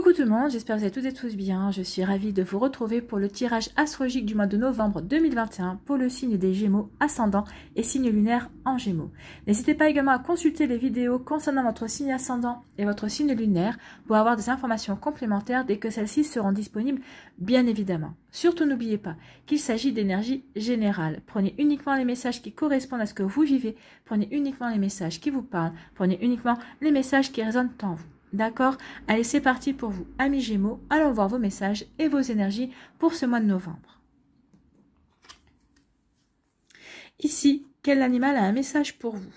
Coucou tout le monde, j'espère que vous allez et tous bien. Je suis ravie de vous retrouver pour le tirage astrologique du mois de novembre 2021 pour le signe des Gémeaux ascendants et signe lunaire en Gémeaux. N'hésitez pas également à consulter les vidéos concernant votre signe ascendant et votre signe lunaire pour avoir des informations complémentaires dès que celles-ci seront disponibles, bien évidemment. Surtout n'oubliez pas qu'il s'agit d'énergie générale. Prenez uniquement les messages qui correspondent à ce que vous vivez, prenez uniquement les messages qui vous parlent, prenez uniquement les messages qui résonnent en vous. D'accord Allez, c'est parti pour vous, amis Gémeaux. Allons voir vos messages et vos énergies pour ce mois de novembre. Ici, quel animal a un message pour vous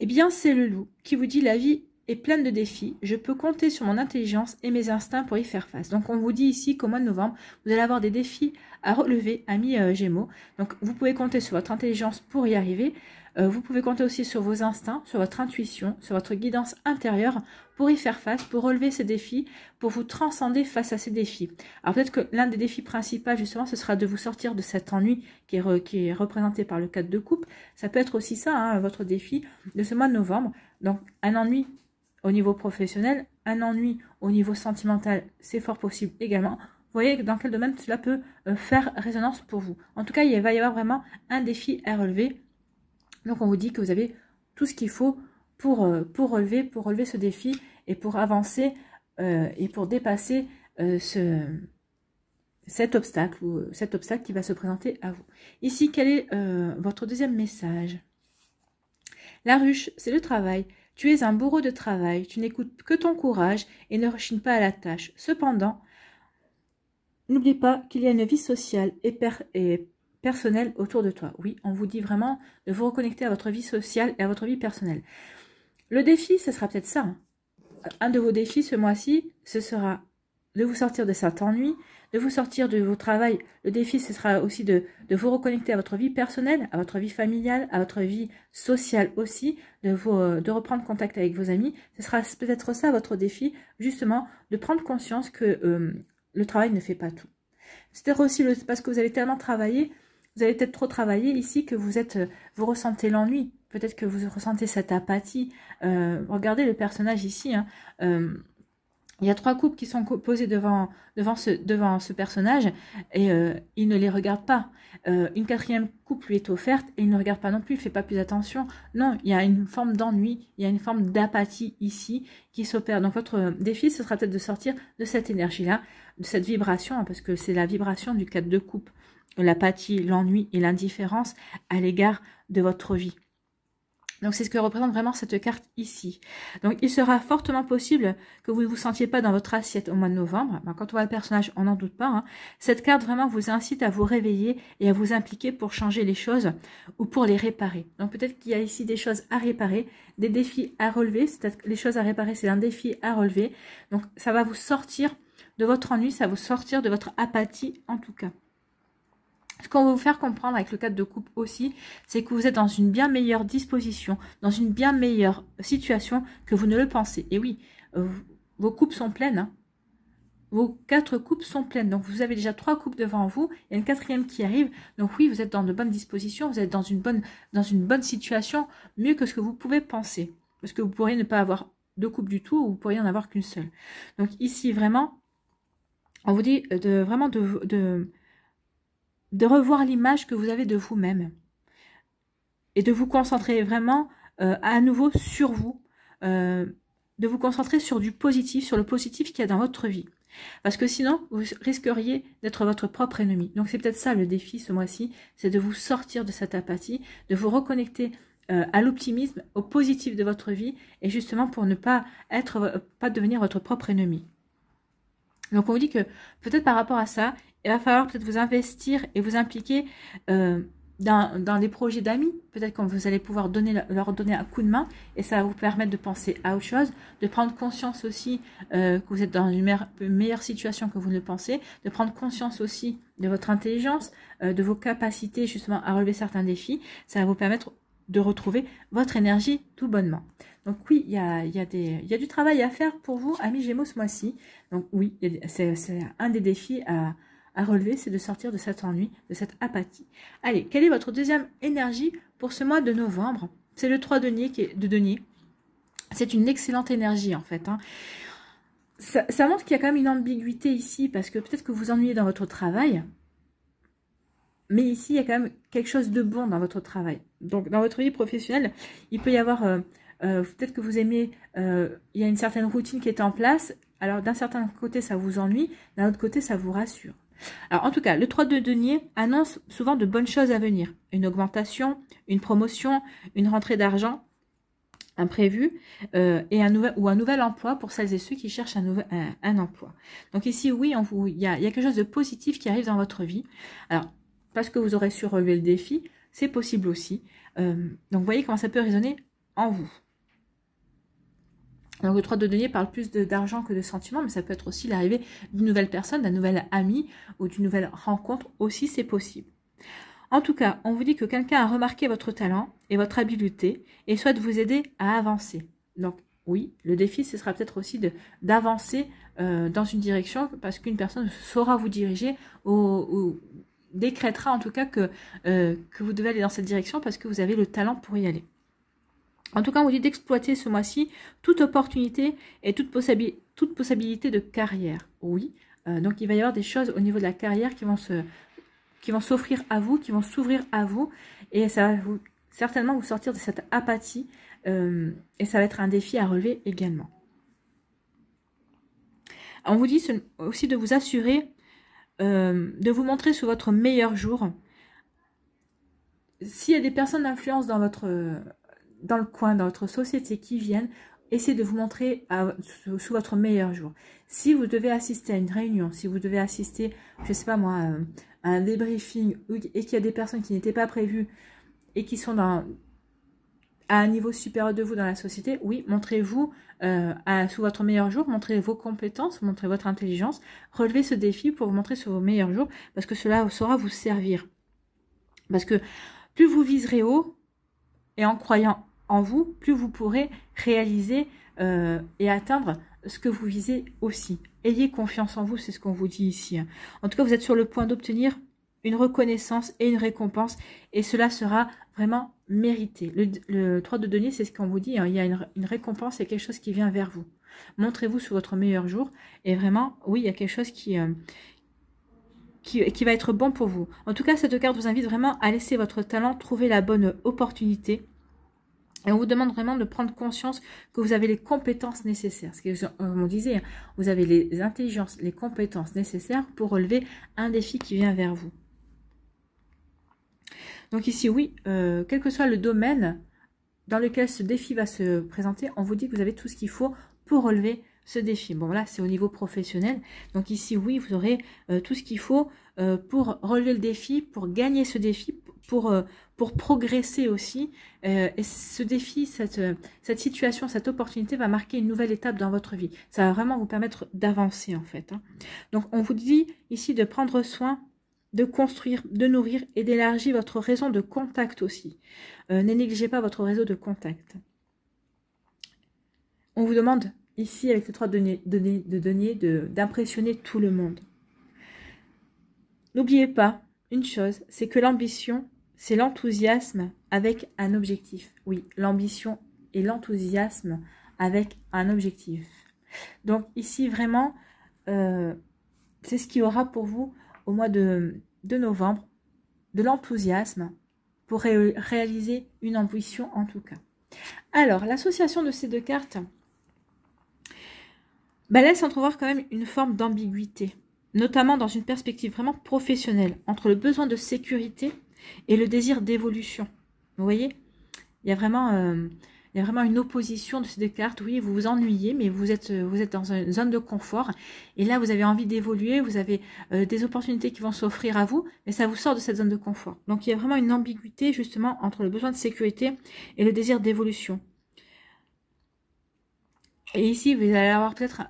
Eh bien, c'est le loup qui vous dit la vie est pleine de défis. Je peux compter sur mon intelligence et mes instincts pour y faire face. Donc, on vous dit ici qu'au mois de novembre, vous allez avoir des défis à relever, amis euh, Gémeaux. Donc, vous pouvez compter sur votre intelligence pour y arriver. Euh, vous pouvez compter aussi sur vos instincts, sur votre intuition, sur votre guidance intérieure pour y faire face, pour relever ces défis, pour vous transcender face à ces défis. Alors peut-être que l'un des défis principaux, justement, ce sera de vous sortir de cet ennui qui est, représenté par le cadre de coupe. Ça peut être aussi ça, hein, votre défi de ce mois de novembre. Donc un ennui au niveau professionnel, un ennui au niveau sentimental, c'est fort possible également. Vous voyez dans quel domaine cela peut euh, faire résonance pour vous. En tout cas, il va y avoir vraiment un défi à relever donc on vous dit que vous avez tout ce qu'il faut pour, euh, pour, relever, pour relever ce défi et pour avancer euh, et pour dépasser euh, ce, cet obstacle cet obstacle qui va se présenter à vous. Ici, quel est votre deuxième message La ruche, c'est le travail. Tu es un bourreau de travail, tu n'écoutes que ton courage et ne rechines pas à la tâche. Cependant, n'oublie pas qu'il y a une vie sociale et, per et personnel autour de toi. Oui, on vous dit vraiment de vous reconnecter à votre vie sociale et à votre vie personnelle. Le défi, ce sera peut-être ça. Hein. Un de vos défis ce mois-ci, ce sera de vous sortir de cet ennui, de vous sortir de vos travails. Le défi, ce sera aussi de, vous reconnecter à votre vie personnelle, à votre vie familiale, à votre vie sociale aussi, de, euh, de reprendre contact avec vos amis. Ce sera peut-être ça votre défi, justement, de prendre conscience que euh, le travail ne fait pas tout. C'est à dire aussi parce que vous avez tellement travaillé vous avez peut-être trop travaillé ici que vous êtes, euh, vous ressentez l'ennui. Peut-être que vous ressentez cette apathie. Euh, regardez le personnage ici. Hein. Euh, il y a trois coupes qui sont posées devant, devant, ce, devant ce personnage et il ne les regarde pas. une quatrième coupe lui est offerte et il ne regarde pas non plus, il ne fait pas plus attention. Non, il y a une forme d'ennui, il y a une forme d'apathie ici qui s'opère. Donc votre défi, ce sera peut-être de sortir de cette énergie-là, de cette vibration, hein, parce que c'est la vibration du cadre de coupe l'apathie, l'ennui et l'indifférence à l'égard de votre vie. Donc c'est ce que représente vraiment cette carte ici. Donc il sera fortement possible que vous ne vous sentiez pas dans votre assiette au mois de novembre. Ben, quand on voit le personnage, on n'en doute pas. Hein. Cette carte vraiment vous incite à vous réveiller et à vous impliquer pour changer les choses ou pour les réparer. Donc peut-être qu'il y a ici des choses à réparer, des défis à relever. c'est-à-dire les choses à réparer, c'est un défi à relever. Donc ça va vous sortir de votre ennui, ça va vous sortir de votre apathie en tout cas. Ce qu'on va vous faire comprendre avec le cadre de coupe aussi, c'est que vous êtes dans une bien meilleure disposition, dans une bien meilleure situation que vous ne le pensez. Et oui, euh, vos coupes sont pleines. Hein. Vos quatre coupes sont pleines. Donc, vous avez déjà trois coupes devant vous. Il y a une quatrième qui arrive. Donc, oui, vous êtes dans de bonnes dispositions. Vous êtes dans une bonne, dans une bonne situation, mieux que ce que vous pouvez penser. Parce que vous pourriez ne pas avoir deux coupes du tout ou vous pourriez en avoir qu'une seule. Donc, ici, vraiment, on vous dit de, vraiment de, de de revoir l'image que vous avez de vous-même et de vous concentrer vraiment euh, à nouveau sur vous, euh, de vous concentrer sur du positif, sur le positif qu'il y a dans votre vie. Parce que sinon, vous risqueriez d'être votre propre ennemi. Donc c'est peut-être ça le défi ce mois-ci, c'est de vous sortir de cette apathie, de vous reconnecter euh, à l'optimisme, au positif de votre vie, et justement pour ne pas, être, pas devenir votre propre ennemi. Donc on vous dit que peut-être par rapport à ça, il va falloir peut-être vous investir et vous impliquer euh, dans, des projets d'amis. Peut-être que vous allez pouvoir donner, leur donner un coup de main et ça va vous permettre de penser à autre chose, de prendre conscience aussi euh, que vous êtes dans une, meilleure, situation que vous ne le pensez, de prendre conscience aussi de votre intelligence, euh, de vos capacités justement à relever certains défis. Ça va vous permettre de retrouver votre énergie tout bonnement. Donc oui, il y a, y a, du travail à faire pour vous, amis Gémeaux, ce mois-ci. Donc oui, c'est un des défis à, à relever, c'est de sortir de cet ennui, de cette apathie. Allez, quelle est votre deuxième énergie pour ce mois de novembre C'est le 3 denier de denier. C'est une excellente énergie en fait. Hein. Ça, montre qu'il y a quand même une ambiguïté ici parce que peut-être que vous ennuyez dans votre travail, mais ici, il y a quand même quelque chose de bon dans votre travail. Donc, dans votre vie professionnelle, il peut y avoir, euh, euh, peut-être que vous aimez, euh, il y a une certaine routine qui est en place. Alors, d'un certain côté, ça vous ennuie, d'un autre côté, ça vous rassure. Alors en tout cas, le 3 de denier annonce souvent de bonnes choses à venir. Une augmentation, une promotion, une rentrée d'argent imprévue euh, et un nouvel, ou un nouvel emploi pour celles et ceux qui cherchent un, nouvel, un, emploi. Donc ici, oui, il y a, quelque chose de positif qui arrive dans votre vie. Alors, parce que vous aurez su relever le défi, c'est possible aussi. Euh, donc voyez comment ça peut résonner en vous. Donc le 3 de denier parle plus d'argent que de sentiments, mais ça peut être aussi l'arrivée d'une nouvelle personne, d'un nouvel ami ou d'une nouvelle rencontre aussi, c'est possible. En tout cas, on vous dit que quelqu'un a remarqué votre talent et votre habileté et souhaite vous aider à avancer. Donc oui, le défi, ce sera peut-être aussi d'avancer euh, dans une direction parce qu'une personne saura vous diriger ou, décrétera en tout cas que, euh, que vous devez aller dans cette direction parce que vous avez le talent pour y aller. En tout cas, on vous dit d'exploiter ce mois-ci toute opportunité et toute, possibilité de carrière. Oui, euh, donc il va y avoir des choses au niveau de la carrière qui vont s'offrir à vous, qui vont s'ouvrir à vous, et ça va vous, certainement vous sortir de cette apathie, euh, et ça va être un défi à relever également. On vous dit aussi de vous assurer, euh, de vous montrer sous votre meilleur jour. S'il y a des personnes d'influence dans votre dans le coin, dans votre société qui viennent, essayez de vous montrer sous, votre meilleur jour. Si vous devez assister à une réunion, si vous devez assister, je ne sais pas moi, euh, à un débriefing et qu'il y a des personnes qui n'étaient pas prévues et qui sont à un niveau supérieur de vous dans la société, oui, montrez-vous euh, sous votre meilleur jour, montrez vos compétences, montrez votre intelligence, relevez ce défi pour vous montrer sous vos meilleurs jours, parce que cela saura vous servir. Parce que plus vous viserez haut, et en croyant vous, plus vous pourrez réaliser euh, et atteindre ce que vous visez aussi. Ayez confiance en vous, c'est ce qu'on vous dit ici. Hein. En tout cas, vous êtes sur le point d'obtenir une reconnaissance et une récompense, et cela sera vraiment mérité. Le, 3 de denier, c'est ce qu'on vous dit, hein. il y a une, récompense et quelque chose qui vient vers vous. Montrez-vous sous votre meilleur jour, et vraiment, oui, il y a quelque chose euh, qui, qui, va être bon pour vous. En tout cas, cette carte vous invite vraiment à laisser votre talent trouver la bonne opportunité et on vous demande vraiment de prendre conscience que vous avez les compétences nécessaires. Ce que, comme on disait, hein, vous avez les intelligences, les compétences nécessaires pour relever un défi qui vient vers vous. Donc ici, oui, euh, quel que soit le domaine dans lequel ce défi va se présenter, on vous dit que vous avez tout ce qu'il faut pour relever ce défi. Bon là, c'est au niveau professionnel. Donc ici, oui, vous aurez euh, tout ce qu'il faut euh, pour relever le défi, pour gagner ce défi, pour, euh, pour progresser aussi. Euh, et ce défi, cette, cette situation, cette opportunité va marquer une nouvelle étape dans votre vie. Ça va vraiment vous permettre d'avancer en fait. Hein. Donc on vous dit ici de prendre soin de construire, de nourrir et d'élargir votre réseau de contact aussi. ne négligez pas votre réseau de contact. On vous demande ici avec trois deniers de données d'impressionner tout le monde. N'oubliez pas une chose, c'est que l'ambition, c'est l'enthousiasme avec un objectif. Oui, l'ambition et l'enthousiasme avec un objectif. Donc ici, vraiment, euh, c'est ce qu'il y aura pour vous au mois de, novembre, de l'enthousiasme pour réaliser une ambition en tout cas. Alors, l'association de ces deux cartes bah, laisse entrevoir quand même une forme d'ambiguïté notamment dans une perspective vraiment professionnelle, entre le besoin de sécurité et le désir d'évolution. Vous voyez il y, a vraiment, euh, vraiment une opposition de ces deux cartes. Oui, vous vous ennuyez, mais vous êtes, euh, vous êtes dans une zone de confort. Et là, vous avez envie d'évoluer, vous avez euh, des opportunités qui vont s'offrir à vous, mais ça vous sort de cette zone de confort. Donc, il y a vraiment une ambiguïté, justement, entre le besoin de sécurité et le désir d'évolution. Et ici, vous allez avoir peut-être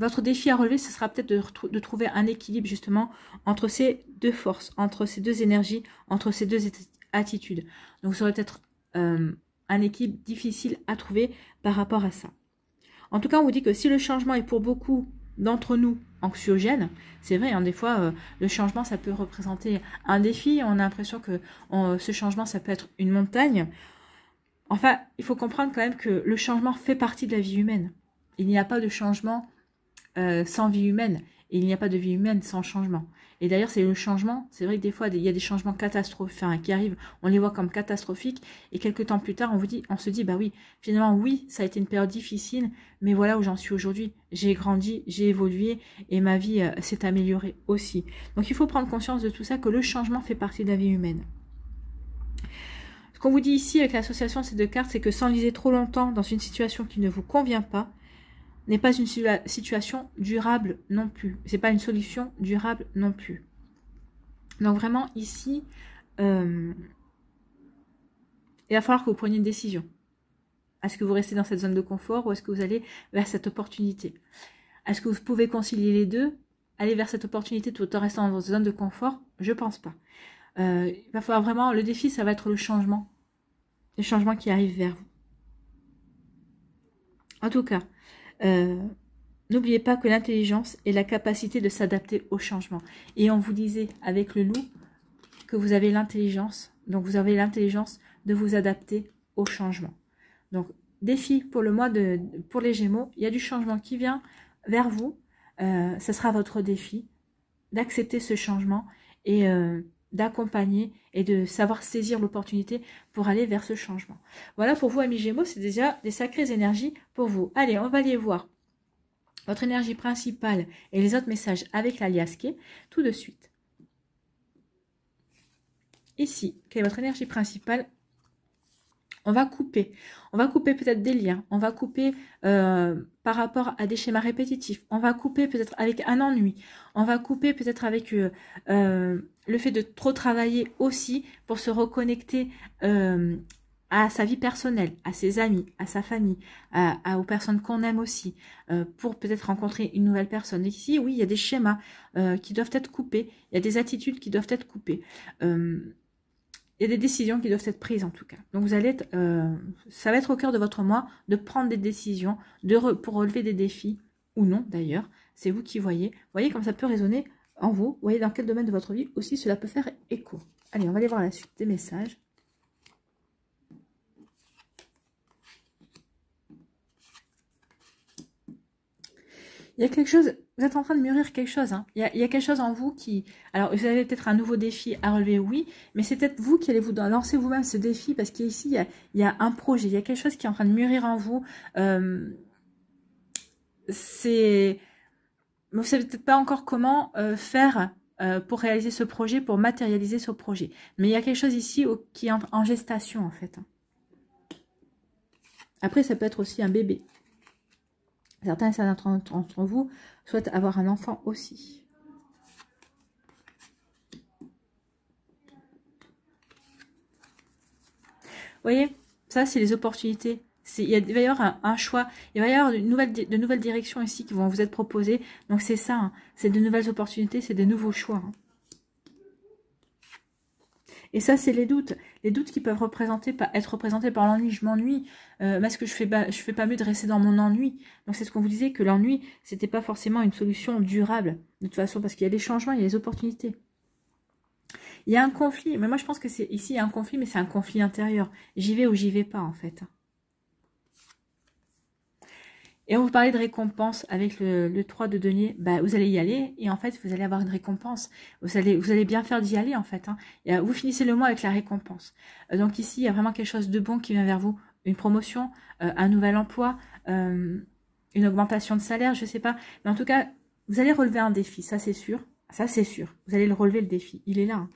votre défi à relever, ce sera peut-être de, trouver un équilibre justement entre ces deux forces, entre ces deux énergies, entre ces deux attitudes. Donc ça aurait être euh, un équilibre difficile à trouver par rapport à ça. En tout cas, on vous dit que si le changement est pour beaucoup d'entre nous anxiogène, c'est vrai, hein, des fois, euh, le changement, ça peut représenter un défi, on a l'impression que euh, ce changement, ça peut être une montagne. Enfin, il faut comprendre quand même que le changement fait partie de la vie humaine. Il n'y a pas de changement euh, sans vie humaine. Et il n'y a pas de vie humaine sans changement. Et d'ailleurs, c'est le changement. C'est vrai que des fois, il y a des changements catastrophiques enfin, qui arrivent. On les voit comme catastrophiques. Et quelques temps plus tard, on, vous dit, on se dit, bah oui, finalement, oui, ça a été une période difficile, mais voilà où j'en suis aujourd'hui. J'ai grandi, j'ai évolué et ma vie euh, s'est améliorée aussi. Donc, il faut prendre conscience de tout ça, que le changement fait partie de la vie humaine. Ce qu'on vous dit ici avec l'association de ces deux cartes, c'est que sans liser trop longtemps dans une situation qui ne vous convient pas, n'est pas une situation durable non plus. C'est pas une solution durable non plus. Donc vraiment ici, euh, il va falloir que vous preniez une décision. Est-ce que vous restez dans cette zone de confort ou est-ce que vous allez vers cette opportunité Est-ce que vous pouvez concilier les deux Aller vers cette opportunité tout en restant dans votre zone de confort Je pense pas. Euh, il va falloir vraiment, le défi, ça va être le changement. Le changement qui arrive vers vous. En tout cas, euh, n'oubliez pas que l'intelligence est la capacité de s'adapter au changement. Et on vous disait avec le loup que vous avez l'intelligence. Donc vous avez l'intelligence de vous adapter au changement. Donc défi pour le mois de pour les Gémeaux, il y a du changement qui vient vers vous. Ce euh, sera votre défi d'accepter ce changement et euh, d'accompagner et de savoir saisir l'opportunité pour aller vers ce changement. Voilà pour vous, amis Gémeaux, c'est déjà des sacrées énergies pour vous. Allez, on va aller voir votre énergie principale et les autres messages avec l'aliasqué tout de suite. Ici, quelle est votre énergie principale on va couper. On va couper peut-être des liens. On va couper euh, par rapport à des schémas répétitifs. On va couper peut-être avec un ennui. On va couper peut-être avec euh, euh, le fait de trop travailler aussi pour se reconnecter à sa vie personnelle, à ses amis, à sa famille, à, aux personnes qu'on aime aussi, pour peut-être rencontrer une nouvelle personne. ici, oui, il y a des schémas qui doivent être coupés, il y a des attitudes qui doivent être coupées il y a des décisions qui doivent être prises en tout cas. Donc vous allez euh, ça va être au cœur de votre mois de prendre des décisions de pour relever des défis ou non d'ailleurs. C'est vous qui voyez. Voyez comme ça peut résonner en vous. Voyez dans quel domaine de votre vie aussi cela peut faire écho. Allez, on va aller voir la suite des messages. il y a quelque chose, vous êtes en train de mûrir quelque chose. Hein. Il, y a, quelque chose en vous qui... Alors, vous avez peut-être un nouveau défi à relever, oui, mais c'est peut-être vous qui allez vous lancer vous-même ce défi parce qu'ici, il, y a, il y un projet, il y a quelque chose qui est en train de mûrir en vous. Euh, c'est... Vous savez peut-être pas encore comment euh, faire euh, pour réaliser ce projet, pour matérialiser ce projet. Mais il y a quelque chose ici qui est en gestation, en fait. Hein. Après, ça peut être aussi un bébé. Certains et certains d'entre vous souhaitent avoir un enfant aussi. Vous voyez, ça c'est les opportunités. Il, y a, un, choix, il va y avoir de nouvelles, directions ici qui vont vous être proposées. Donc c'est ça, hein. c'est de nouvelles opportunités, c'est des nouveaux choix. Hein. Et ça, c'est les doutes. Les doutes qui peuvent représenter, être représentés par l'ennui. Je m'ennuie, euh, ce que je fais, pas, je fais pas mieux de rester dans mon ennui. Donc c'est ce qu'on vous disait, que l'ennui, c'était pas forcément une solution durable. De toute façon, parce qu'il y a des changements, il y a des opportunités. Il y a un conflit, mais moi je pense que c'est ici il y a un conflit, mais c'est un conflit intérieur. J'y vais ou j'y vais pas en fait. Et on vous parlait de récompense avec le, 3 de denier. Bah, vous allez y aller et en fait, vous allez avoir une récompense. Vous allez, vous allez bien faire d'y aller en fait. Hein. Euh, vous finissez le mois avec la récompense. Euh, donc ici, il y a vraiment quelque chose de bon qui vient vers vous. Une promotion, euh, un nouvel emploi, une augmentation de salaire, je ne sais pas. Mais en tout cas, vous allez relever un défi, ça c'est sûr. Ça c'est sûr. Vous allez le relever le défi. Il est là. Hein.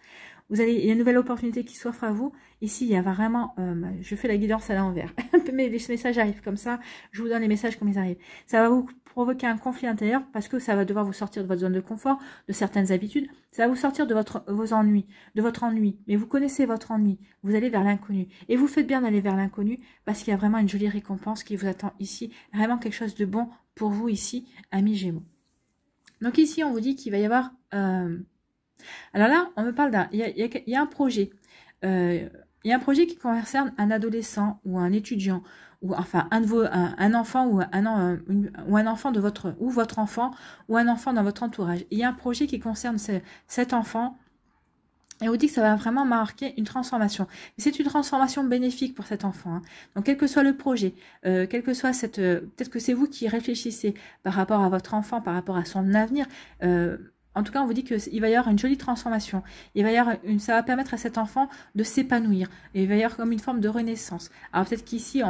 Vous allez, il y a une nouvelle opportunité qui s'offre à vous. Ici, il y a vraiment, euh, je fais la guidance à l'envers. Mais les messages arrivent comme ça. Je vous donne les messages comme ils arrivent. Ça va vous provoquer un conflit intérieur parce que ça va devoir vous sortir de votre zone de confort, de certaines habitudes. Ça va vous sortir de votre, vos ennuis, de votre ennui. Mais vous connaissez votre ennui. Vous allez vers l'inconnu. Et vous faites bien d'aller vers l'inconnu parce qu'il y a vraiment une jolie récompense qui vous attend ici. Vraiment quelque chose de bon pour vous ici, amis Gémeaux. Donc ici, on vous dit qu'il va y avoir euh, alors là, on me parle d'un. Il y, a un projet. Euh, il y a un projet qui concerne un adolescent ou un étudiant ou enfin un de vos, un, enfant ou un, enfant de votre ou votre enfant ou un enfant dans votre entourage. Il y a un projet qui concerne cet enfant et on dit que ça va vraiment marquer une transformation. C'est une transformation bénéfique pour cet enfant. Hein. Donc, quel que soit le projet, euh, quel que soit cette... Euh, peut-être que c'est vous qui réfléchissez par rapport à votre enfant, par rapport à son avenir en tout cas, on vous dit qu'il va y avoir une jolie transformation. Il va ça va permettre à cet enfant de s'épanouir. Il va y avoir comme une forme de renaissance. Alors peut-être qu'ici,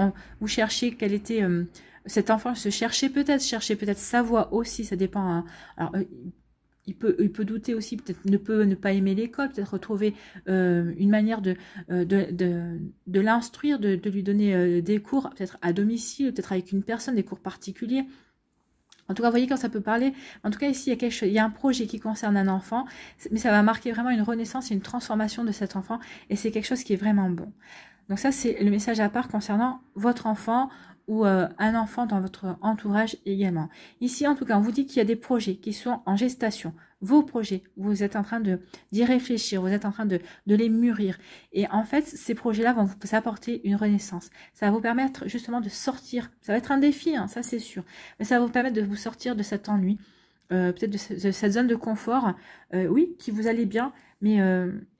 vous cherchez quelle était euh, cet enfant, se chercher peut-être, chercher peut-être sa voix aussi. Ça dépend. Hein. Alors, euh, il peut, il peut douter aussi, peut-être ne peut ne pas aimer l'école, peut-être retrouver euh, une manière de, de, l'instruire, de, lui donner des cours, peut-être à domicile, peut-être avec une personne, des cours particuliers. En tout cas, vous voyez quand ça peut parler. En tout cas, ici, il y a, un projet qui concerne un enfant, mais ça va marquer vraiment une renaissance et une transformation de cet enfant, et c'est quelque chose qui est vraiment bon. Donc ça, c'est le message à part concernant votre enfant ou euh, un enfant dans votre entourage également. Ici, en tout cas, on vous dit qu'il y a des projets qui sont en gestation. Vos projets, vous êtes en train de d'y réfléchir, vous êtes en train de, les mûrir. Et en fait, ces projets-là vont vous apporter une renaissance. Ça va vous permettre justement de sortir. Ça va être un défi, hein, ça c'est sûr. Mais ça va vous permettre de vous sortir de cet ennui, euh, peut-être de, cette zone de confort, euh, oui, qui vous allait bien, mais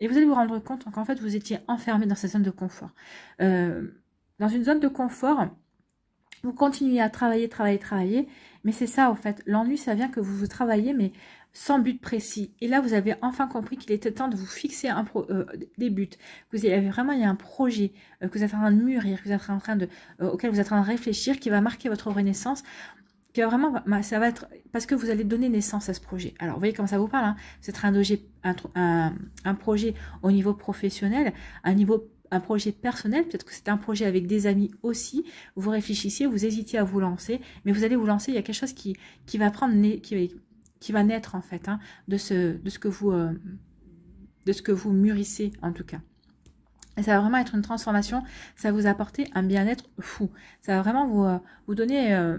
et vous allez vous rendre compte qu'en fait, vous étiez enfermé dans cette zone de confort. dans une zone de confort, vous continuez à travailler, travailler, travailler. Mais c'est ça, en fait. L'ennui, ça vient que vous vous travaillez, mais sans but précis. Et là, vous avez enfin compris qu'il était temps de vous fixer un euh, des buts. vous avez vraiment, il y a un projet euh, que vous êtes en train de mûrir, vous êtes en train de, euh, auquel vous êtes en train de réfléchir, qui va marquer votre renaissance. Qui va vraiment, bah, ça va être parce que vous allez donner naissance à ce projet. Alors, vous voyez comment ça vous parle. Hein c'est un, un, un projet au niveau professionnel, un niveau un projet personnel, peut-être que c'est un projet avec des amis aussi, vous réfléchissiez, vous hésitiez à vous lancer, mais vous allez vous lancer, il y a quelque chose qui, qui va prendre, qui va, qui va naître en fait, hein, de, ce, de, ce que vous, euh, de ce que vous mûrissez en tout cas. Et ça va vraiment être une transformation, ça va vous apporter un bien-être fou. Ça va vraiment vous, euh, vous donner euh,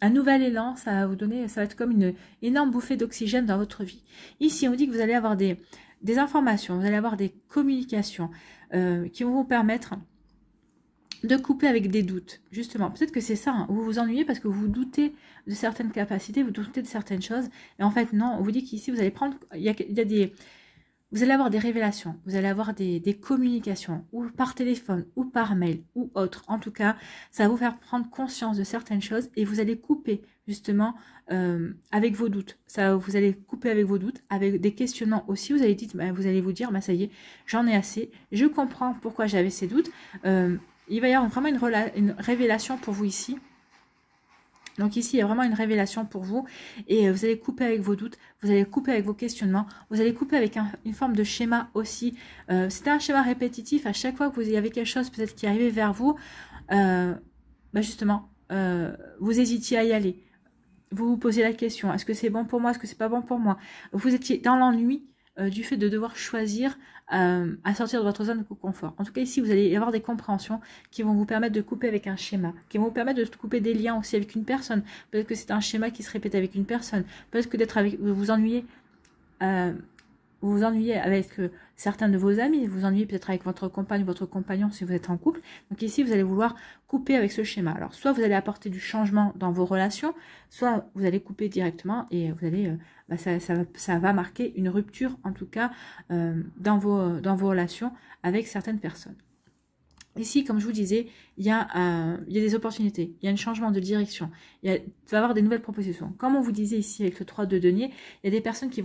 un nouvel élan, ça va vous donner, ça va être comme une énorme bouffée d'oxygène dans votre vie. Ici, on dit que vous allez avoir des, des informations, vous allez avoir des communications euh, qui vont vous permettre de couper avec des doutes, justement. Peut-être que c'est ça, hein. vous vous ennuyez parce que vous doutez de certaines capacités, vous doutez de certaines choses, et en fait non, on vous dit qu'ici vous allez prendre, il y a des, vous allez avoir des révélations, vous allez avoir des, communications, ou par téléphone, ou par mail, ou autre. En tout cas, ça va vous faire prendre conscience de certaines choses et vous allez couper justement euh, avec vos doutes. Ça, vous allez couper avec vos doutes, avec des questionnements aussi. Vous allez, dire, ben, vous, allez vous dire, bah, ça y est, j'en ai assez, je comprends pourquoi j'avais ces doutes. Euh, il va y avoir vraiment une révélation pour vous ici donc ici, il y a vraiment une révélation pour vous. Et euh, vous allez couper avec vos doutes, vous allez couper avec vos questionnements, vous allez couper avec une forme de schéma aussi. Euh, c'est un schéma répétitif. À chaque fois que vous y avez quelque chose peut-être qui arrivait vers vous, euh, bah justement, vous hésitiez à y aller. Vous vous posez la question, est-ce que c'est bon pour moi, est-ce que c'est pas bon pour moi Vous étiez dans l'ennui euh, du fait de devoir choisir euh, à sortir de votre zone de confort. En tout cas, ici, vous allez avoir des compréhensions qui vont vous permettre de couper avec un schéma, qui vont vous permettre de couper des liens aussi avec une personne. Peut-être que c'est un schéma qui se répète avec une personne. Peut-être que d'être avec, vous vous ennuyez. Euh, vous vous ennuyez avec certains de vos amis, vous ennuyez peut-être avec votre compagne ou votre compagnon si vous êtes en couple. Donc ici, vous allez vouloir couper avec ce schéma. Alors, soit vous allez apporter du changement dans vos relations, soit vous allez couper directement et vous allez, euh, bah, ça, va marquer une rupture en tout cas euh, dans vos relations avec certaines personnes. Ici, comme je vous disais, il y, a, des opportunités, il y a un changement de direction, il, va y avoir des nouvelles propositions. Comme on vous disait ici avec le 3 de denier, il y a des personnes qui,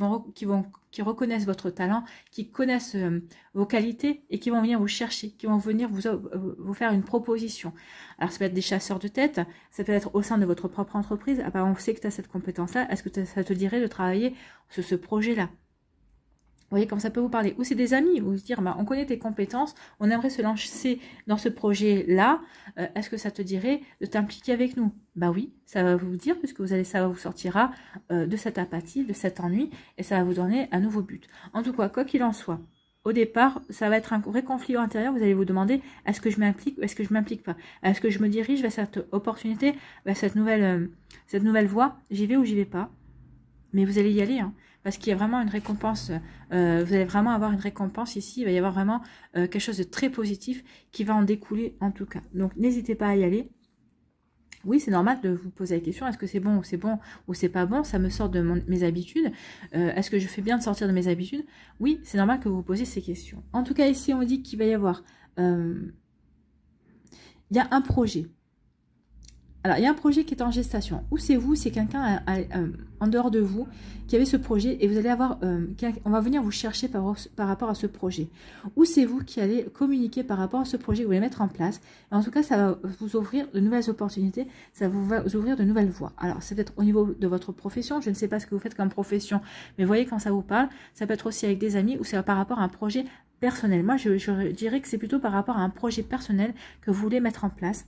reconnaissent votre talent, qui connaissent euh, vos qualités et qui vont venir vous chercher, qui vont venir euh, vous, faire une proposition. Alors ça peut être des chasseurs de tête, ça peut être au sein de votre propre entreprise, Apparemment, ah, bah, on sait que tu as cette compétence-là, est-ce que ça te dirait de travailler sur ce projet-là vous voyez comme ça peut vous parler. Ou c'est des amis, vous dire, bah, on connaît tes compétences, on aimerait se lancer dans ce projet-là. Euh, est-ce que ça te dirait de t'impliquer avec nous Bah oui, ça va vous dire, puisque vous allez, ça vous sortira euh, de cette apathie, de cet ennui, et ça va vous donner un nouveau but. En tout cas, quoi qu'il en soit, au départ, ça va être un vrai conflit intérieur. Vous allez vous demander, est-ce que je m'implique ou est-ce que je ne m'implique pas Est-ce que je me dirige vers cette opportunité, vers cette nouvelle, euh, cette nouvelle voie J'y vais ou j'y vais pas mais vous allez y aller. Hein parce qu'il y a vraiment une récompense, euh, vous allez vraiment avoir une récompense ici, il va y avoir vraiment euh, quelque chose de très positif qui va en découler en tout cas. Donc n'hésitez pas à y aller. Oui, c'est normal de vous poser la question, est-ce que c'est bon ou c'est bon ou c'est pas bon, ça me sort de mes habitudes, euh, est-ce que je fais bien de sortir de mes habitudes Oui, c'est normal que vous vous posiez ces questions. En tout cas, ici, on dit qu'il va y avoir, il y a un projet, alors, il y a un projet qui est en gestation. Ou c'est vous, c'est quelqu'un euh, euh, euh, en dehors de vous qui avait ce projet et vous allez avoir, on va venir vous chercher par, rapport à ce projet. Ou c'est vous qui allez communiquer par rapport à ce projet, que vous voulez mettre en place. en tout cas, ça va vous ouvrir de nouvelles opportunités, ça va vous ouvrir de nouvelles voies. Alors, c'est peut-être au niveau de votre profession, je ne sais pas ce que vous faites comme profession, mais voyez quand ça vous parle, ça peut être aussi avec des amis ou c'est par rapport à un projet personnel. Moi, je dirais que c'est plutôt par rapport à un projet personnel que vous voulez mettre en place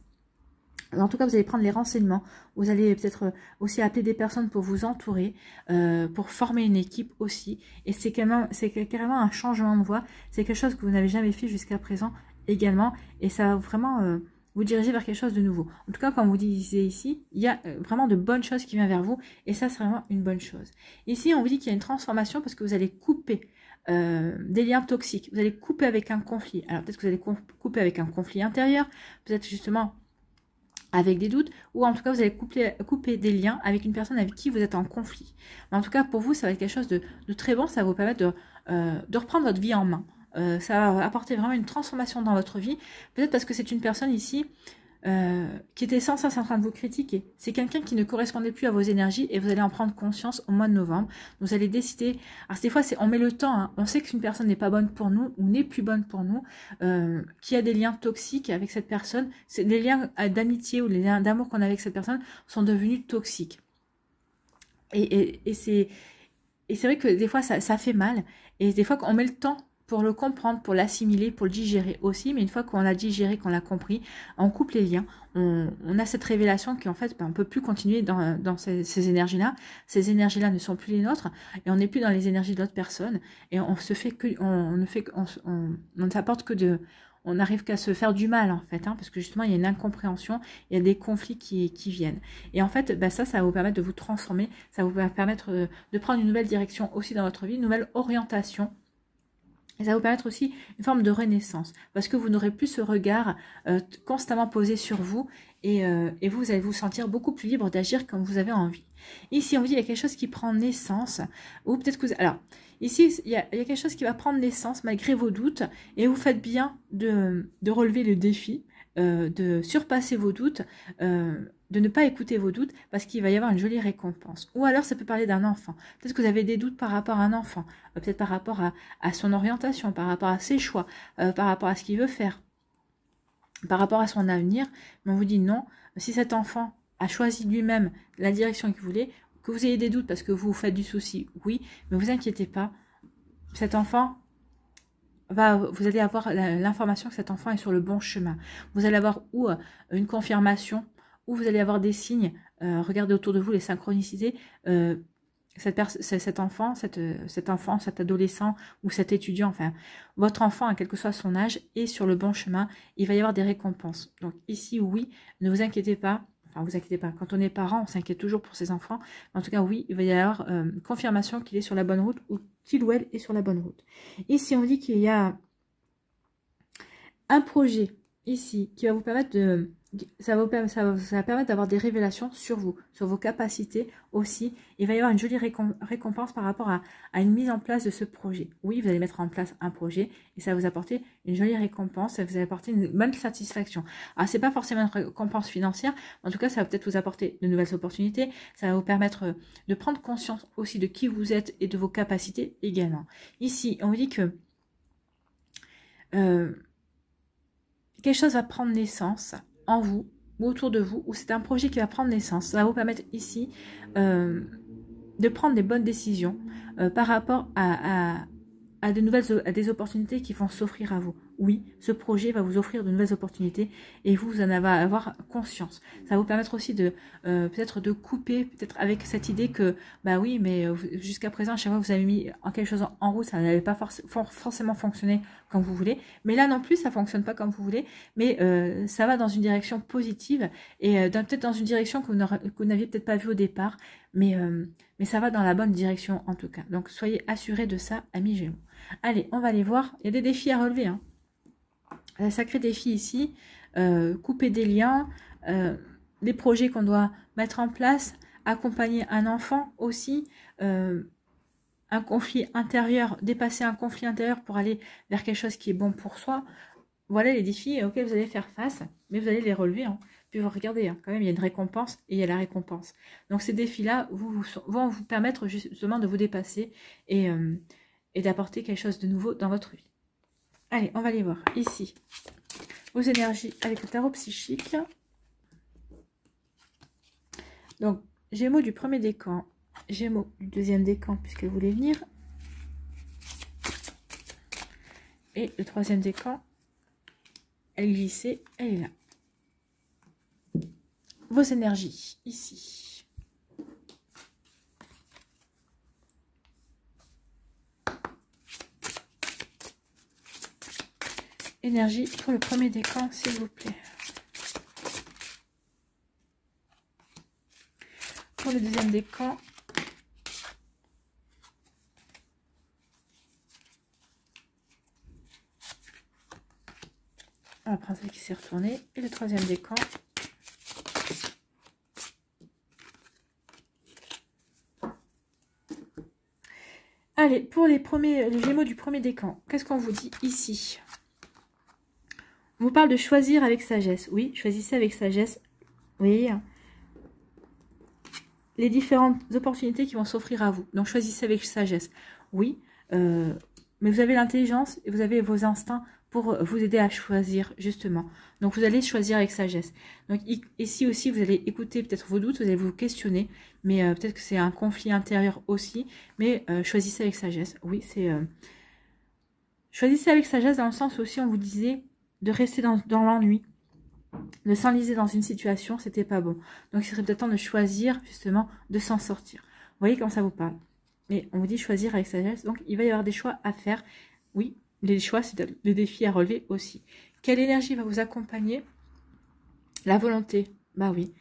en tout cas, vous allez prendre les renseignements. Vous allez peut-être euh, aussi appeler des personnes pour vous entourer, euh, pour former une équipe aussi. Et c'est carrément, carrément un changement de voie. C'est quelque chose que vous n'avez jamais fait jusqu'à présent également. Et ça va vraiment euh, vous diriger vers quelque chose de nouveau. En tout cas, comme vous disiez ici, il y a vraiment de bonnes choses qui viennent vers vous. Et ça, c'est vraiment une bonne chose. Ici, on vous dit qu'il y a une transformation parce que vous allez couper des liens toxiques. Vous allez couper avec un conflit. Alors peut-être que vous allez couper avec un conflit intérieur, Vous êtes justement avec des doutes, ou en tout cas vous allez couper, des liens avec une personne avec qui vous êtes en conflit. Mais en tout cas pour vous, ça va être quelque chose de, très bon, ça va vous permettre de, euh, reprendre votre vie en main. Euh, ça va apporter vraiment une transformation dans votre vie, peut-être parce que c'est une personne ici euh, qui était sans cesse en train de vous critiquer. C'est quelqu'un qui ne correspondait plus à vos énergies et vous allez en prendre conscience au mois de novembre. Vous allez décider. Alors des fois, c'est on met le temps. Hein. On sait qu'une personne n'est pas bonne pour nous ou n'est plus bonne pour nous, euh, qui a des liens toxiques avec cette personne. C'est des liens euh, d'amitié ou les liens d'amour qu'on a avec cette personne sont devenus toxiques. Et, c'est et c'est vrai que des fois ça, ça fait mal et des fois qu'on met le temps pour le comprendre, pour l'assimiler, pour le digérer aussi. Mais une fois qu'on l'a digéré, qu'on l'a compris, on coupe les liens, on, a cette révélation qu'en fait, ben, on ne peut plus continuer dans, ces, énergies-là. Ces énergies-là ne sont plus les nôtres et on n'est plus dans les énergies de l'autre personne. Et on se fait que, ne fait, qu'on on, ne s'apporte que de, on n'arrive qu'à se faire du mal en fait, hein, parce que justement il y a une incompréhension, il y a des conflits qui, qui viennent. Et en fait, ben, ça, ça va vous permettre de vous transformer, ça va vous permettre euh, de prendre une nouvelle direction aussi dans votre vie, une nouvelle orientation et ça va vous permettre aussi une forme de renaissance, parce que vous n'aurez plus ce regard euh, constamment posé sur vous, et, euh, vous allez vous sentir beaucoup plus libre d'agir comme vous avez envie. Ici, on vous dit qu'il y a quelque chose qui prend naissance, ou peut-être que vous... Alors, ici, il y, a, quelque chose qui va prendre naissance malgré vos doutes, et vous faites bien de, de relever le défi, euh, de surpasser vos doutes, euh, de ne pas écouter vos doutes, parce qu'il va y avoir une jolie récompense. Ou alors ça peut parler d'un enfant. Peut-être que vous avez des doutes par rapport à un enfant, euh, peut-être par rapport à, son orientation, par rapport à ses choix, par rapport à ce qu'il veut faire, par rapport à son avenir. Mais on vous dit non, si cet enfant a choisi lui-même la direction qu'il voulait, que vous ayez des doutes parce que vous, vous faites du souci, oui, mais vous inquiétez pas, cet enfant vous allez avoir l'information que cet enfant est sur le bon chemin. Vous allez avoir ou euh, une confirmation, ou vous allez avoir des signes. Euh, regardez autour de vous les synchronicités. Euh, cette cet enfant, euh, cet enfant, cet adolescent ou cet étudiant, enfin, votre enfant, hein, quel que soit son âge, est sur le bon chemin. Il va y avoir des récompenses. Donc ici, oui, ne vous inquiétez pas. Enfin, vous inquiétez pas. Quand on est parent, on s'inquiète toujours pour ses enfants. en tout cas, oui, il va y avoir confirmation qu'il est sur la bonne route ou qu'il ou elle est sur la bonne route. Ici, on dit qu'il y a un projet ici qui va vous permettre de ça va, ça, va, ça va permettre d'avoir des révélations sur vous, sur vos capacités aussi. Il va y avoir une jolie récompense par rapport à, à, une mise en place de ce projet. Oui, vous allez mettre en place un projet et ça va vous apporter une jolie récompense, ça va vous apporter une bonne satisfaction. Alors, ah, c'est pas forcément une récompense financière, en tout cas, ça va peut-être vous apporter de nouvelles opportunités, ça va vous permettre euh, de prendre conscience aussi de qui vous êtes et de vos capacités également. Ici, on vous dit que euh, quelque chose va prendre naissance en vous ou autour de vous, ou c'est un projet qui va prendre naissance. Ça va vous permettre ici euh, de prendre des bonnes décisions euh, par rapport à, de nouvelles, à des opportunités qui vont s'offrir à vous oui, ce projet va vous offrir de nouvelles opportunités et vous en avez à avoir conscience. Ça va vous permettre aussi de euh, peut-être de couper peut-être avec cette idée que bah oui, mais euh, jusqu'à présent, à chaque fois que vous avez mis quelque chose en route, ça n'avait pas forcément fonctionné comme vous voulez. Mais là non plus, ça fonctionne pas comme vous voulez, mais euh, ça va dans une direction positive et peut-être dans une direction que vous n'aviez peut-être pas vue au départ, mais mais ça va dans la bonne direction en tout cas. Donc soyez assurés de ça, amis Gémeaux. Allez, on va aller voir. Il y a des défis à relever. Hein un sacré défi ici, euh, couper des liens, euh, des projets qu'on doit mettre en place, accompagner un enfant aussi, euh, un conflit intérieur, dépasser un conflit intérieur pour aller vers quelque chose qui est bon pour soi. Voilà les défis auxquels vous allez faire face, mais vous allez les relever. Hein. Puis vous regardez, hein, quand même, il y a une récompense et il y a la récompense. Donc ces défis-là vont vous permettre justement de vous dépasser et d'apporter quelque chose de nouveau dans votre vie. Allez, on va les voir. Ici, vos énergies avec le tarot psychique. Donc, Gémeaux du premier décan, Gémeaux du deuxième décan, puisque vous voulez venir. Et le troisième décan, elle glissait, elle est là. Vos énergies, ici. énergie pour le premier décan, s'il vous plaît. Pour le deuxième décan, la princesse qui s'est retournée, et le troisième décan, Allez, pour les, premiers, les gémeaux du premier décan, qu'est-ce qu'on vous dit ici on vous parle de choisir avec sagesse. Oui, choisissez avec sagesse. Oui. Les différentes opportunités qui vont s'offrir à vous. Donc choisissez avec sagesse. Oui, euh, mais vous avez l'intelligence et vous avez vos instincts pour vous aider à choisir justement. Donc vous allez choisir avec sagesse. Donc ici aussi vous allez écouter peut-être vos doutes, vous allez vous questionner, mais euh, peut-être que c'est un conflit intérieur aussi, mais euh, choisissez avec sagesse. Oui, c'est choisissez avec sagesse dans le sens aussi on vous disait de rester dans, l'ennui, de s'enliser dans une situation, c'était pas bon. Donc il serait peut-être temps de choisir justement de s'en sortir. Vous voyez comment ça vous parle. Mais on vous dit choisir avec sagesse, donc il va y avoir des choix à faire. Oui, les choix, c'est des défis à relever aussi. Quelle énergie va vous accompagner La volonté, bah oui.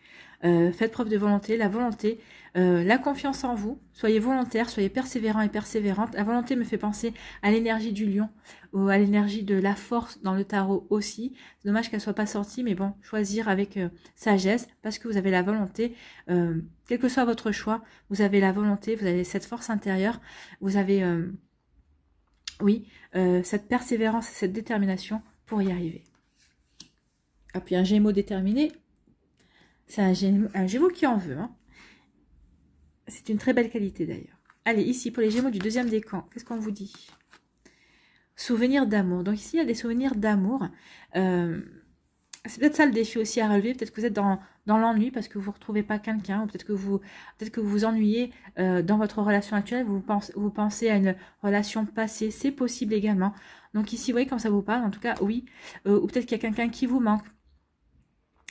Euh, faites preuve de volonté. La volonté, euh, la confiance en vous, soyez volontaire, soyez persévérant et persévérante. La volonté me fait penser à l'énergie du lion, ou à l'énergie de la force dans le tarot aussi. C'est dommage qu'elle soit pas sortie, mais bon, choisir avec euh, sagesse, parce que vous avez la volonté, euh, quel que soit votre choix, vous avez la volonté, vous avez cette force intérieure, vous avez, oui, cette persévérance, et cette détermination pour y arriver. Ah, puis un gémeau déterminé, c'est un, gémeau, un gémeau qui en veut, hein. C'est une très belle qualité d'ailleurs. Allez, ici, pour les Gémeaux du deuxième décan, qu'est-ce qu'on vous dit Souvenirs d'amour. Donc ici, il y a des souvenirs d'amour. Euh, c'est peut-être ça le défi aussi à relever. Peut-être que vous êtes dans, l'ennui parce que vous ne retrouvez pas quelqu'un, ou peut-être que vous peut-être que vous, vous ennuyez euh, dans votre relation actuelle, vous pensez, vous pensez à une relation passée, c'est possible également. Donc ici, vous voyez quand ça vous parle, en tout cas, oui. Euh, ou peut-être qu'il y a quelqu'un qui vous manque,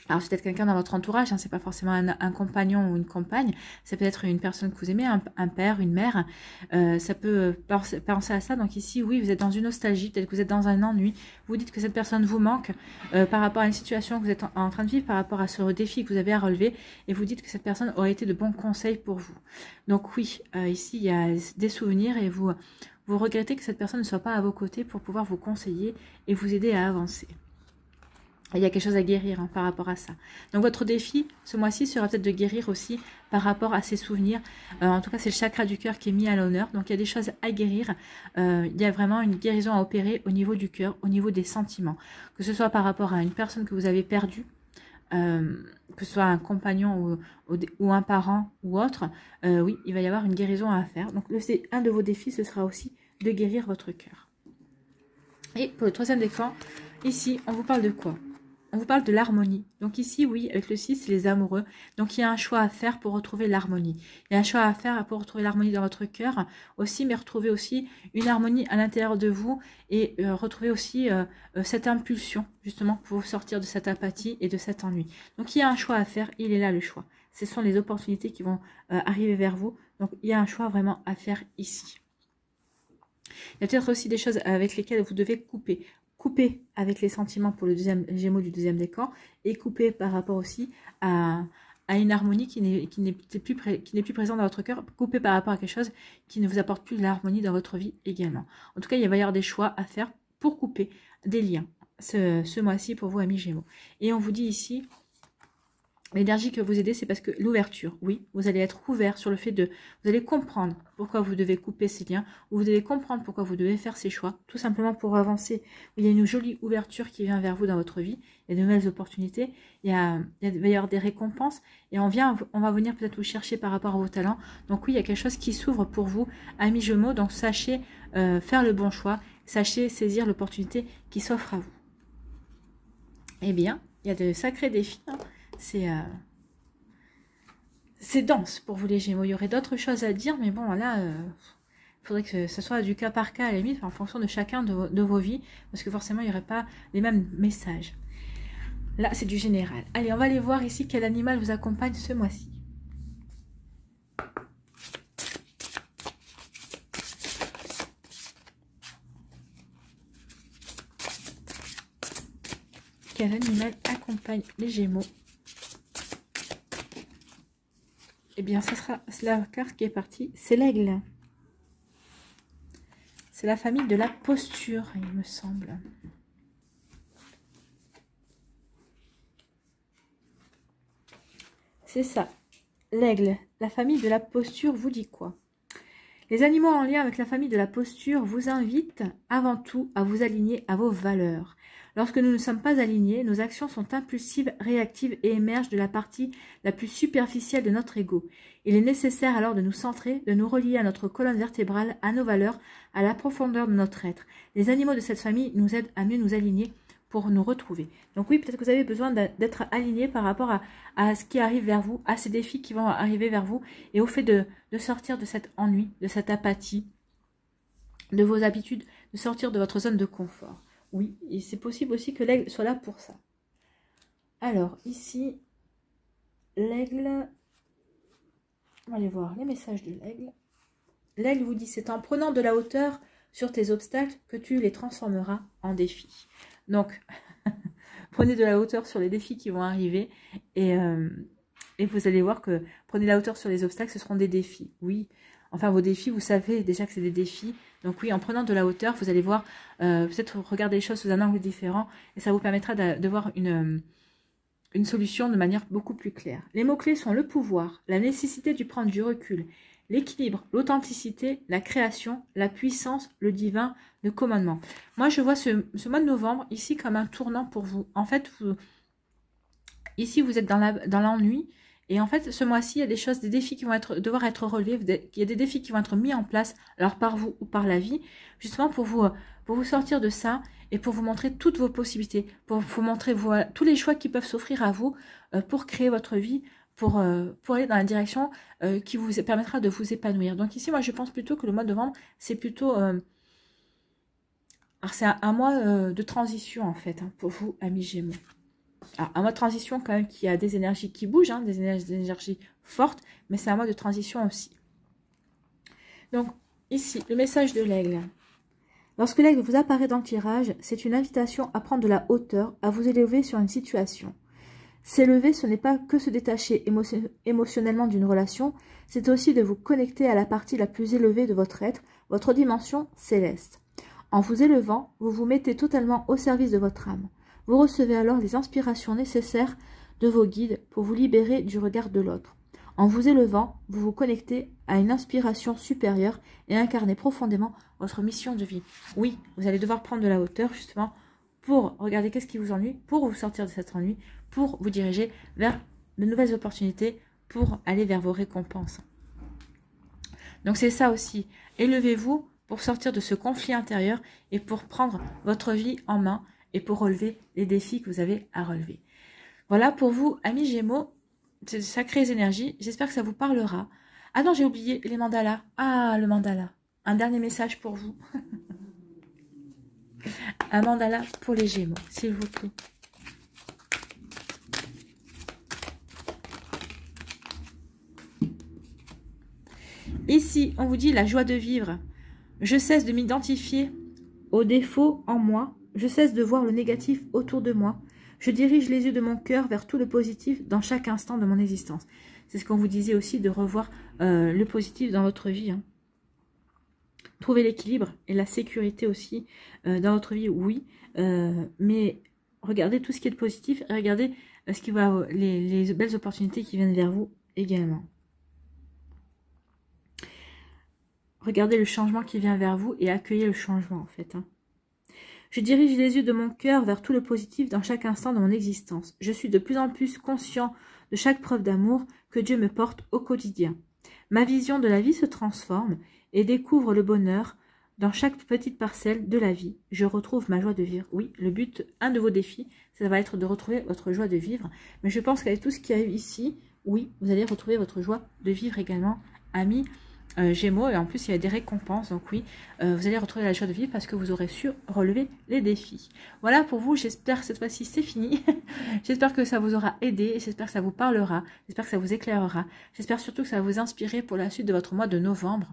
alors c'est peut-être quelqu'un dans votre entourage, ce hein, c'est pas forcément un, compagnon ou une compagne, c'est peut-être une personne que vous aimez, un, père, une mère, euh, ça peut penser à ça. Donc ici, oui, vous êtes dans une nostalgie, peut-être que vous êtes dans un ennui, vous dites que cette personne vous manque euh, par rapport à une situation que vous êtes en, train de vivre, par rapport à ce défi que vous avez à relever, et vous dites que cette personne aurait été de bons conseils pour vous. Donc oui, euh, ici, il y a des souvenirs et vous, vous regrettez que cette personne ne soit pas à vos côtés pour pouvoir vous conseiller et vous aider à avancer il y a quelque chose à guérir hein, par rapport à ça. Donc votre défi ce mois-ci sera peut-être de guérir aussi par rapport à ces souvenirs. Euh, en tout cas, c'est le chakra du cœur qui est mis à l'honneur. Donc il y a des choses à guérir. Euh, il y a vraiment une guérison à opérer au niveau du cœur, au niveau des sentiments. Que ce soit par rapport à une personne que vous avez perdue, euh, que ce soit un compagnon ou, un parent ou autre, oui, il va y avoir une guérison à faire. Donc le, un de vos défis, ce sera aussi de guérir votre cœur. Et pour le troisième décan, ici, on vous parle de quoi on vous parle de l'harmonie. Donc ici, oui, avec le 6, c'est les amoureux. Donc il y a un choix à faire pour retrouver l'harmonie. Il y a un choix à faire pour retrouver l'harmonie dans votre cœur aussi, mais retrouver aussi une harmonie à l'intérieur de vous et euh, retrouver aussi euh, euh, cette impulsion, justement, pour sortir de cette apathie et de cet ennui. Donc il y a un choix à faire, il est là le choix. Ce sont les opportunités qui vont arriver vers vous. Donc il y a un choix vraiment à faire ici. Il y a peut-être aussi des choses avec lesquelles vous devez couper. Couper avec les sentiments pour le deuxième gémeau du deuxième décan et couper par rapport aussi à, une harmonie qui n'est plus, plus présente dans votre cœur, couper par rapport à quelque chose qui ne vous apporte plus de l'harmonie dans votre vie également. En tout cas, il va y avoir des choix à faire pour couper des liens ce, ce mois-ci pour vous, amis Gémeaux. Et on vous dit ici, L'énergie que vous aidez, c'est parce que l'ouverture, oui, vous allez être ouvert sur le fait de... Vous allez comprendre pourquoi vous devez couper ces liens, ou vous devez comprendre pourquoi vous devez faire ces choix, tout simplement pour avancer. Il y a une jolie ouverture qui vient vers vous dans votre vie, il y a de nouvelles opportunités, il y a, il y avoir des récompenses, et on, vient, on va venir peut-être vous chercher par rapport à vos talents. Donc oui, il y a quelque chose qui s'ouvre pour vous, amis jumeaux, donc sachez euh, faire le bon choix, sachez saisir l'opportunité qui s'offre à vous. Eh bien, il y a de sacrés défis, hein c'est euh, c'est dense pour vous les Gémeaux. Il y aurait d'autres choses à dire, mais bon, là, euh, il faudrait que ce soit du cas par cas à la limite, en fonction de chacun de, de vos vies, parce que forcément, il n'y aurait pas les mêmes messages. Là, c'est du général. Allez, on va aller voir ici quel animal vous accompagne ce mois-ci. Quel animal accompagne les Gémeaux Eh bien, ce sera la carte qui est partie. C'est l'aigle. C'est la famille de la posture, il me semble. C'est ça. L'aigle, la famille de la posture vous dit quoi Les animaux en lien avec la famille de la posture vous invitent avant tout à vous aligner à vos valeurs Lorsque nous ne sommes pas alignés, nos actions sont impulsives, réactives et émergent de la partie la plus superficielle de notre ego. Il est nécessaire alors de nous centrer, de nous relier à notre colonne vertébrale, à nos valeurs, à la profondeur de notre être. Les animaux de cette famille nous aident à mieux nous aligner pour nous retrouver. Donc oui, peut-être que vous avez besoin d'être aligné par rapport à, ce qui arrive vers vous, à ces défis qui vont arriver vers vous, et au fait de sortir de cet ennui, de cette apathie, de vos habitudes, de sortir de votre zone de confort. Oui, c'est possible aussi que l'aigle soit là pour ça. Alors, ici, l'aigle... On va aller voir les messages de l'aigle. L'aigle vous dit, c'est en prenant de la hauteur sur tes obstacles que tu les transformeras en défis. Donc, prenez de la hauteur sur les défis qui vont arriver et, euh, et vous allez voir que prenez la hauteur sur les obstacles, ce seront des défis. Oui, Enfin, vos défis, vous savez déjà que c'est des défis. Donc oui, en prenant de la hauteur, vous allez voir, euh, peut-être regarder les choses sous un angle différent, et ça vous permettra de, voir une, euh, une solution de manière beaucoup plus claire. Les mots-clés sont le pouvoir, la nécessité de prendre du recul, l'équilibre, l'authenticité, la création, la puissance, le divin, le commandement. Moi, je vois ce, mois de novembre ici comme un tournant pour vous. En fait, ici, vous êtes dans l'ennui, et en fait, ce mois-ci, il y a des choses, des défis qui vont être, devoir être relevés, il y a des défis qui vont être mis en place, alors par vous ou par la vie, justement pour vous, euh, pour vous sortir de ça et pour vous montrer toutes vos possibilités, pour vous montrer tous les choix qui peuvent s'offrir à vous euh, pour créer votre vie, pour, euh, pour aller dans la direction qui vous permettra de vous épanouir. Donc ici, moi, je pense plutôt que le mois de novembre, c'est plutôt... alors c'est un, mois de transition en fait hein, pour vous, amis Gémeaux un mode de transition quand même qui a des énergies qui bougent, hein, des, énergies, fortes, mais c'est un mode de transition aussi. Donc, ici, le message de l'aigle. Lorsque l'aigle vous apparaît dans le tirage, c'est une invitation à prendre de la hauteur, à vous élever sur une situation. S'élever, ce n'est pas que se détacher émotionnellement d'une relation, c'est aussi de vous connecter à la partie la plus élevée de votre être, votre dimension céleste. En vous élevant, vous vous mettez totalement au service de votre âme. Vous recevez alors les inspirations nécessaires de vos guides pour vous libérer du regard de l'autre. En vous élevant, vous vous connectez à une inspiration supérieure et incarnez profondément votre mission de vie. Oui, vous allez devoir prendre de la hauteur justement pour regarder qu'est-ce qui vous ennuie, pour vous sortir de cet ennui, pour vous diriger vers de nouvelles opportunités, pour aller vers vos récompenses. Donc c'est ça aussi. Élevez-vous pour sortir de ce conflit intérieur et pour prendre votre vie en main et pour relever les défis que vous avez à relever. Voilà pour vous, amis Gémeaux, de sacrées énergies. J'espère que ça vous parlera. Ah non, j'ai oublié les mandalas. Ah, le mandala. Un dernier message pour vous. Un mandala pour les Gémeaux, s'il vous plaît. Ici, on vous dit la joie de vivre. Je cesse de m'identifier aux défauts en moi je cesse de voir le négatif autour de moi. Je dirige les yeux de mon cœur vers tout le positif dans chaque instant de mon existence. C'est ce qu'on vous disait aussi de revoir euh, le positif dans votre vie. Hein. Trouver l'équilibre et la sécurité aussi euh, dans votre vie, oui. Euh, mais regardez tout ce qui est positif et regardez ce qui va, les, belles opportunités qui viennent vers vous également. Regardez le changement qui vient vers vous et accueillez le changement en fait. Hein. Je dirige les yeux de mon cœur vers tout le positif dans chaque instant de mon existence. Je suis de plus en plus conscient de chaque preuve d'amour que Dieu me porte au quotidien. Ma vision de la vie se transforme et découvre le bonheur dans chaque petite parcelle de la vie. Je retrouve ma joie de vivre. Oui, le but, un de vos défis, ça va être de retrouver votre joie de vivre. Mais je pense qu'avec tout ce qu'il y a ici, oui, vous allez retrouver votre joie de vivre également, amis. Euh, Gémeaux, et en plus il y a des récompenses, donc oui, euh, vous allez retrouver la joie de vivre parce que vous aurez su relever les défis. Voilà pour vous, j'espère que cette fois-ci c'est fini, j'espère que ça vous aura aidé, j'espère que ça vous parlera, j'espère que ça vous éclairera, j'espère surtout que ça va vous inspirer pour la suite de votre mois de novembre.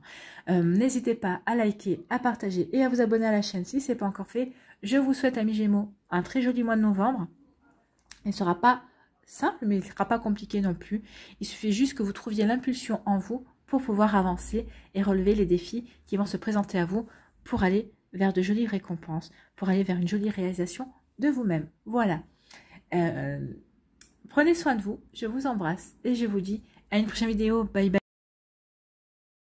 Euh, n'hésitez pas à liker, à partager et à vous abonner à la chaîne si ce n'est pas encore fait. Je vous souhaite, amis Gémeaux, un très joli mois de novembre. Il ne sera pas simple, mais il ne sera pas compliqué non plus. Il suffit juste que vous trouviez l'impulsion en vous pour pouvoir avancer et relever les défis qui vont se présenter à vous pour aller vers de jolies récompenses, pour aller vers une jolie réalisation de vous-même. Voilà. Euh, prenez soin de vous, je vous embrasse et je vous dis à une prochaine vidéo. Bye bye.